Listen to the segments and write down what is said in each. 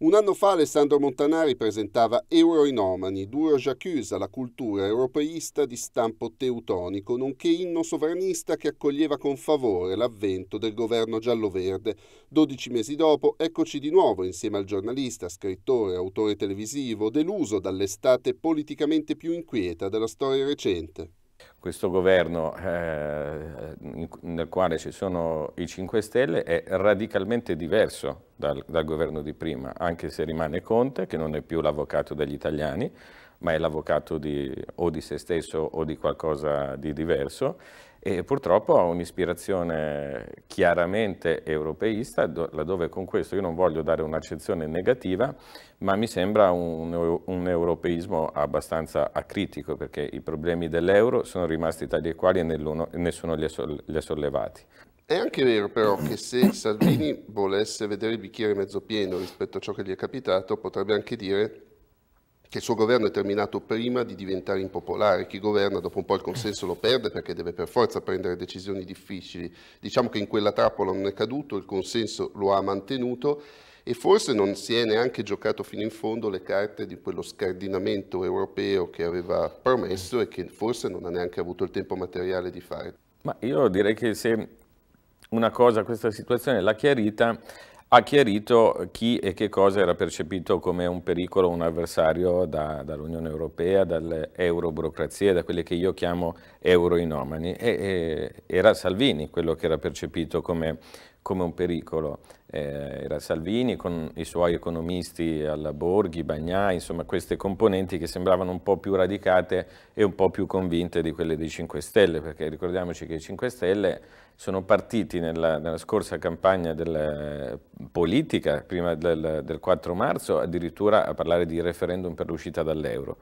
Un anno fa Alessandro Montanari presentava Euroinomani, duro Jacques alla cultura europeista di stampo teutonico, nonché inno sovranista che accoglieva con favore l'avvento del governo giallo-verde. Dodici mesi dopo, eccoci di nuovo insieme al giornalista, scrittore, autore televisivo, deluso dall'estate politicamente più inquieta della storia recente questo governo eh, in, nel quale ci sono i 5 Stelle è radicalmente diverso dal, dal, governo di prima, anche se rimane Conte, che non è più l'avvocato degli italiani, ma è l'avvocato o di se stesso o di qualcosa di diverso, e purtroppo ha un'ispirazione chiaramente europeista, laddove con questo io non voglio dare un'accezione negativa, ma mi sembra un, un, europeismo abbastanza acritico, perché i problemi dell'euro sono rimasti tali e quali e nessuno li ha, sol li ha sollevati. È anche vero però che se Salvini volesse vedere il bicchiere mezzo pieno rispetto a ciò che gli è capitato, potrebbe anche dire che il suo governo è terminato prima di diventare impopolare, chi governa dopo un po' il consenso lo perde perché deve per forza prendere decisioni difficili. Diciamo che in quella trappola non è caduto, il consenso lo ha mantenuto e forse non si è neanche giocato fino in fondo le carte di quello scardinamento europeo che aveva promesso e che forse non ha neanche avuto il tempo materiale di fare. Ma io direi che se una cosa, questa situazione l'ha chiarita, ha chiarito chi e che cosa era percepito come un pericolo, un avversario da, dall'Unione Europea, dalle euroburocrazie, da quelli che io chiamo euroinomani. E, e, era Salvini quello che era percepito come come un pericolo. Eh, era Salvini con i suoi economisti alla Borghi, Bagnai, insomma queste componenti che sembravano un po' più radicate e un po' più convinte di quelle dei 5 Stelle, perché ricordiamoci che i 5 Stelle sono partiti nella, nella scorsa campagna della, eh, politica, prima del, del 4 marzo, addirittura a parlare di referendum per l'uscita dall'euro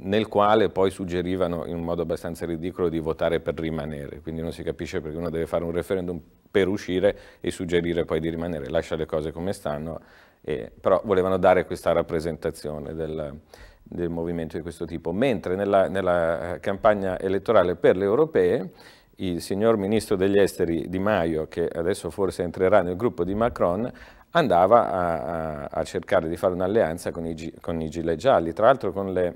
nel quale poi suggerivano in un modo abbastanza ridicolo di votare per rimanere, quindi non si capisce perché uno deve fare un referendum per uscire e suggerire poi di rimanere, lascia le cose come stanno, eh, però volevano dare questa rappresentazione del, del movimento di questo tipo. Mentre nella, nella campagna elettorale per le europee il signor ministro degli esteri Di Maio, che adesso forse entrerà nel gruppo di Macron, andava a, a, a cercare di fare un'alleanza con, con, i gilet gialli, tra l'altro con le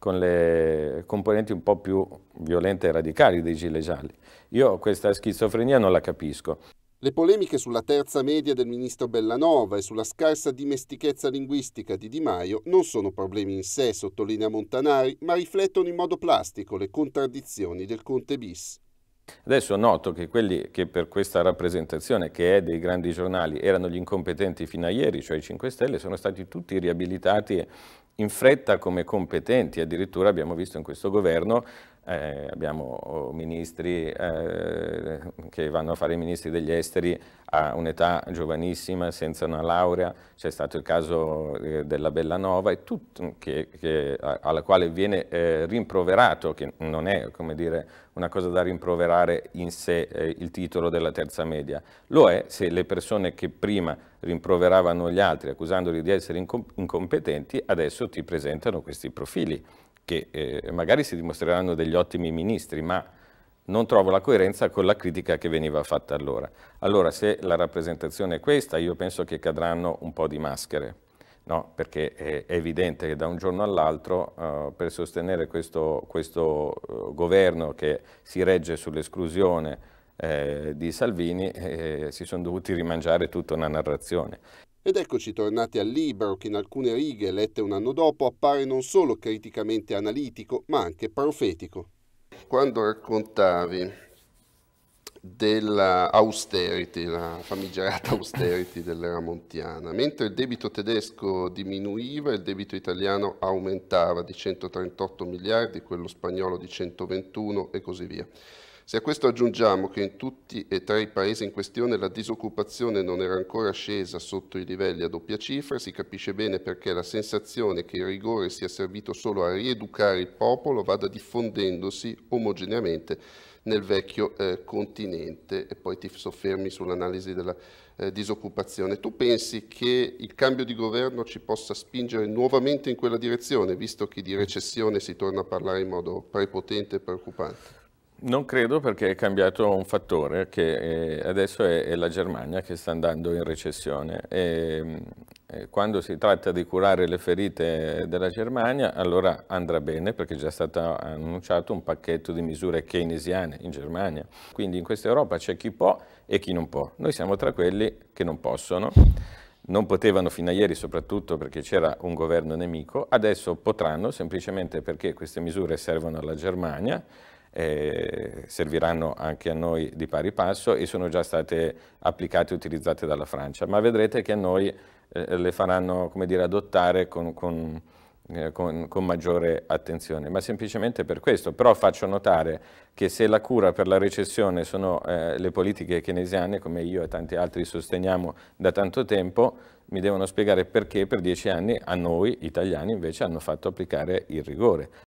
con le componenti un po' più violente e radicali dei gilet gialli. Io questa schizofrenia non la capisco. Le polemiche sulla terza media del ministro Bellanova e sulla scarsa dimestichezza linguistica di Di Maio non sono problemi in sé, sottolinea Montanari, ma riflettono in modo plastico le contraddizioni del Conte bis. Adesso noto che quelli che per questa rappresentazione che è dei grandi giornali erano gli incompetenti fino a ieri, cioè i 5 Stelle, sono stati tutti riabilitati in fretta come competenti, addirittura abbiamo visto in questo governo eh, abbiamo oh, ministri eh, che vanno a fare i ministri degli esteri a un'età giovanissima, senza una laurea, c'è stato il caso eh, della Bellanova, e tutto, che, che, alla quale viene eh, rimproverato, che non è come dire, una cosa da rimproverare in sé eh, il titolo della terza media. Lo è se le persone che prima rimproveravano gli altri accusandoli di essere incom incompetenti adesso ti presentano questi profili che eh, magari si dimostreranno degli ottimi ministri, ma non trovo la coerenza con la critica che veniva fatta allora. Allora, se la rappresentazione è questa, io penso che cadranno un po' di maschere. No, perché è evidente che da un giorno all'altro uh, per sostenere questo, questo eh, governo che si regge sull'esclusione eh, di Salvini eh, si sono dovuti rimangiare tutta una narrazione. Ed eccoci tornati al libro che in alcune righe lette un anno dopo appare non solo criticamente analitico ma anche profetico. Quando raccontavi dell'austerity, la famigerata austerity dell'era montiana. Mentre il debito tedesco diminuiva, il debito italiano aumentava di 138 miliardi, quello spagnolo di 121 e così via. Se a questo aggiungiamo che in tutti e tre i paesi in questione la disoccupazione non era ancora scesa sotto i livelli a doppia cifra, si capisce bene perché la sensazione che il rigore sia servito solo a rieducare il popolo vada diffondendosi omogeneamente nel vecchio eh, continente e poi ti soffermi sull'analisi della eh, disoccupazione. Tu pensi che il cambio di governo ci possa spingere nuovamente in quella direzione, visto che di recessione si torna a parlare in modo prepotente e preoccupante? Non credo perché è cambiato un fattore che eh, adesso è, la Germania che sta andando in recessione e mm, eh, quando si tratta di curare le ferite della Germania allora andrà bene perché è già stato annunciato un pacchetto di misure keynesiane in Germania. Quindi in questa Europa c'è chi può e chi non può. Noi siamo tra quelli che non possono non potevano fino a ieri soprattutto perché c'era un governo nemico, adesso potranno semplicemente perché queste misure servono alla Germania eh, serviranno anche a noi di pari passo e sono già state applicate e utilizzate dalla Francia, ma vedrete che a noi eh, le faranno dire, adottare con, con, eh, con, con, maggiore attenzione, ma semplicemente per questo. Però faccio notare che se la cura per la recessione sono eh, le politiche keynesiane, come io e tanti altri sosteniamo da tanto tempo, mi devono spiegare perché per dieci anni a noi italiani invece hanno fatto applicare il rigore.